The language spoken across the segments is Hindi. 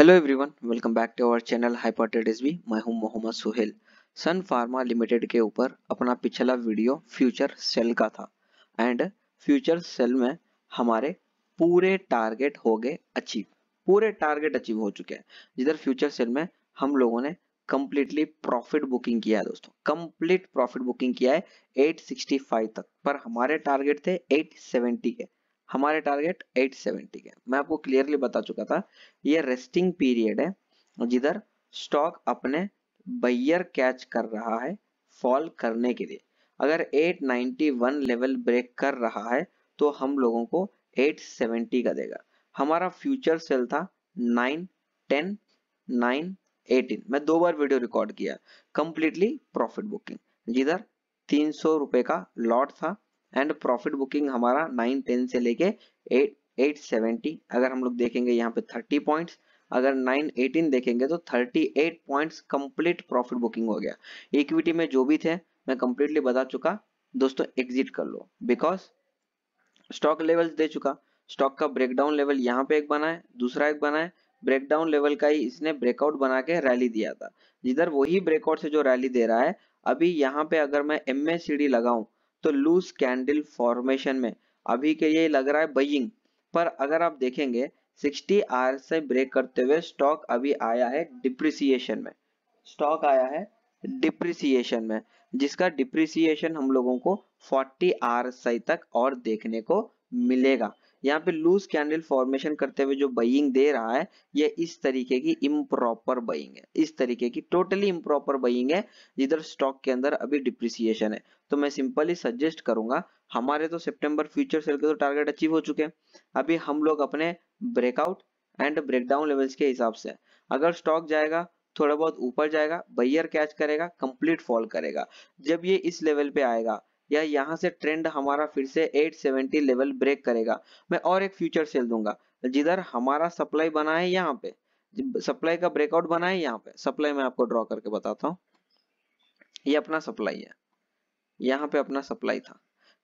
hello everyone welcome back to our channel हाइपोटेटिस बी मैं हूं मोहम्मद सुहेल सन फार्मा लिमिटेड के ऊपर अपना पिछला वीडियो फ्यूचर सेल का था एंड फ्यूचर सेल में हमारे पूरे टारगेट हो गए अचीव पूरे टारगेट अचीव हो चुके हैं जिधर फ्यूचर सेल में हम लोगों ने कंप्लीटली प्रॉफिट बुकिंग किया है दोस्तों कंप्लीट प्रॉफिट बुकिंग किया है एट तक पर हमारे टारगेट थे एट के हमारे टारगेट 870 के मैं आपको क्लियरली बता चुका था ये रेस्टिंग पीरियड है जिधर स्टॉक अपने बैयर कैच कर रहा है फॉल करने के लिए अगर 891 लेवल ब्रेक कर रहा है तो हम लोगों को 870 का देगा हमारा फ्यूचर सेल था 9 10 9 18 मैं दो बार वीडियो रिकॉर्ड किया कंप्लीटली प्रॉफिट बुकिंग जिधर तीन सौ रुपए का लॉट था एंड प्रॉफिट बुकिंग हमारा नाइन टेन से लेके एट एट सेवेंटी अगर हम लोग देखेंगे यहाँ पे थर्टी पॉइंट्स अगर 918 देखेंगे तो 38 पॉइंट्स कंप्लीट प्रॉफिट बुकिंग हो गया इक्विटी में जो भी थे मैं कंप्लीटली बता चुका दोस्तों एग्जिट कर लो बिकॉज स्टॉक लेवल्स दे चुका स्टॉक का ब्रेकडाउन लेवल यहाँ पे एक बना है दूसरा एक बना है ब्रेकडाउन लेवल का ही इसने ब्रेकआउट बना के रैली दिया था जिधर वही ब्रेकआउट से जो रैली दे रहा है अभी यहाँ पे अगर मैं एम लगाऊ तो लूज कैंडल फॉर्मेशन में अभी के लिए लग रहा है बइंग पर अगर आप देखेंगे 60 आर से ब्रेक करते हुए स्टॉक अभी आया है डिप्रिसिएशन में स्टॉक आया है डिप्रिसिएशन में जिसका डिप्रिसिएशन हम लोगों को 40 आर तक और देखने को मिलेगा यहाँ पे लूज कैंडल फॉर्मेशन करते हुए जो बइंग दे रहा है ये इस तरीके की इम्प्रॉपर बइंग है इस तरीके की टोटली इम्प्रॉपर बइंग है जिधर स्टॉक के अंदर अभी डिप्रिसिएशन है तो मैं सिंपली सजेस्ट करूंगा हमारे तो सितंबर फ्यूचर सेल के तो टारगेट अचीव हो चुके हैं अभी हम लोग अपने ब्रेकआउट एंड ब्रेकडाउन लेवल्स के हिसाब से अगर स्टॉक जाएगा थोड़ा बहुत ऊपर जाएगा बैयर कैच करेगा कंप्लीट फॉल करेगा जब ये इस लेवल पे आएगा या यहाँ से ट्रेंड हमारा फिर से 870 लेवल ब्रेक करेगा मैं और एक फ्यूचर सेल दूंगा जिधर हमारा सप्लाई बना है यहाँ पे सप्लाई का ब्रेकआउट बना है यहाँ पे सप्लाई मैं आपको ड्रॉ करके बताता हूँ ये अपना सप्लाई है यहाँ पे अपना सप्लाई था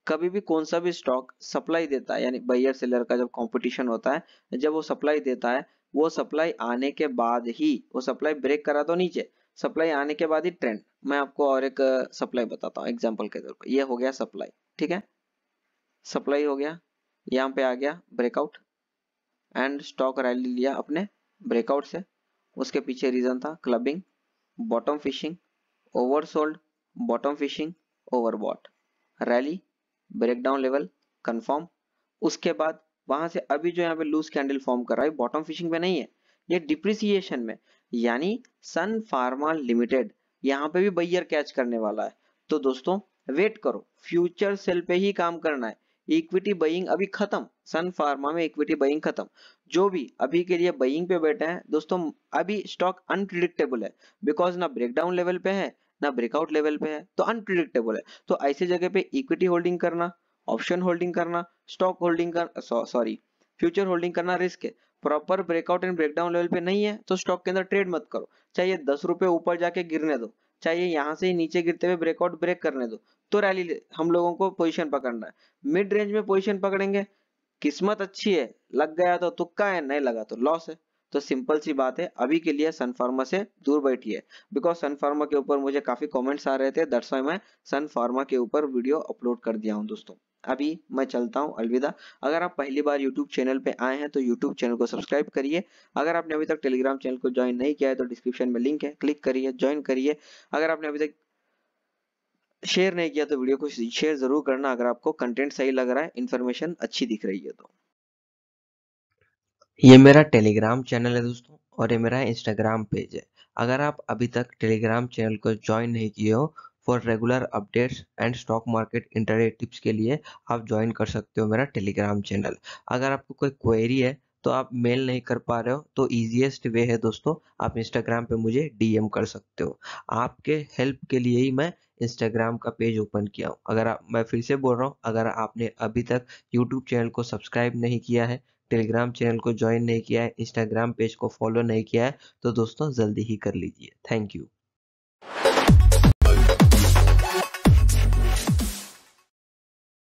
कभी भी कौन सा भी स्टॉक सप्लाई देता है यानी बायर सेलर का जब कंपटीशन होता है जब वो सप्लाई देता है वो सप्लाई आने के बाद ही वो सप्लाई ब्रेक करा तो नीचे सप्लाई आने के बाद ही ट्रेंड मैं आपको और एक सप्लाई बताता हूँ एग्जाम्पल के तौर पर यह हो गया सप्लाई ठीक है सप्लाई हो गया यहाँ पे आ गया ब्रेकआउट एंड स्टॉक रैली लिया अपने ब्रेकआउट से उसके पीछे रीजन था clubbing bottom fishing oversold bottom fishing overbought rally breakdown level confirm उसके बाद वहां से अभी जो यहाँ पे लूज कैंडल फॉर्म कर रहा है बॉटम फिशिंग में नहीं है ये डिप्रिसिएशन में यानी सन फार्मा लिमिटेड यहाँ पे भी बैयर कैच करने वाला है तो दोस्तों वेट करो फ्यूचर सेल पे ही काम करना है इक्विटी बइंग अभी खत्म सन फार्मा में इक्विटी बइंग खत्म जो भी अभी के लिए बइंग पे बैठे हैं दोस्तों अभी स्टॉक अनप्रिडिक्टेबल है बिकॉज ना ब्रेकडाउन लेवल पे है ना ब्रेकआउट लेवल पे है तो अनप्रिडिक्टेबल है तो ऐसे जगह पे इक्विटी होल्डिंग करना ऑप्शन होल्डिंग करना स्टॉक होल्डिंग कर सॉरी फ्यूचर होल्डिंग करना रिस्क है proper breakout and breakdown level पे नहीं है तो स्टॉक के अंदर ट्रेड मत करो चाहिए दस रुपए ऊपर जाके गिरने दो चाहे यहाँ से ही नीचे गिरते हुए ब्रेकआउट ब्रेक करने दो तो रैली हम लोगों को पोजिशन पकड़ना है मिड रेंज में पोजिशन पकड़ेंगे किस्मत अच्छी है लग गया तो तुक्का है नहीं लगा तो लॉस है तो सिंपल सी बात है अभी के लिए सनफार्मा से दूर बैठिए बिकॉज सनफार्मा के ऊपर मुझे काफी कमेंट्स आ रहे थे दरअसल मैं सनफार्मा के ऊपर वीडियो अपलोड कर दिया हूं दोस्तों अभी मैं चलता हूँ अलविदा अगर आप पहली बार YouTube चैनल पे आए हैं तो YouTube चैनल को सब्सक्राइब करिए अगर आपने अभी तक टेलीग्राम चैनल को ज्वाइन नहीं किया है तो डिस्क्रिप्शन में लिंक है क्लिक करिए ज्वाइन करिए अगर आपने अभी तक शेयर नहीं किया तो वीडियो को शेयर जरूर करना अगर आपको कंटेंट सही लग रहा है इन्फॉर्मेशन अच्छी दिख रही है तो ये मेरा टेलीग्राम चैनल है दोस्तों और ये मेरा इंस्टाग्राम पेज है अगर आप अभी तक टेलीग्राम चैनल को ज्वाइन नहीं किए हो for regular updates and stock market internet tips के लिए आप ज्वाइन कर सकते हो मेरा टेलीग्राम चैनल अगर आपको कोई क्वेरी है तो आप मेल नहीं कर पा रहे हो तो इजीएस्ट वे है दोस्तों आप इंस्टाग्राम पे मुझे डीएम कर सकते हो आपके हेल्प के लिए ही मैं इंस्टाग्राम का पेज ओपन किया हूँ अगर आप मैं फिर से बोल रहा हूँ अगर आपने अभी तक यूट्यूब चैनल को सब्सक्राइब नहीं किया है टेलीग्राम चैनल को ज्वाइन नहीं किया है इंस्टाग्राम पेज को फॉलो नहीं किया है तो दोस्तों जल्दी ही कर लीजिए थैंक यू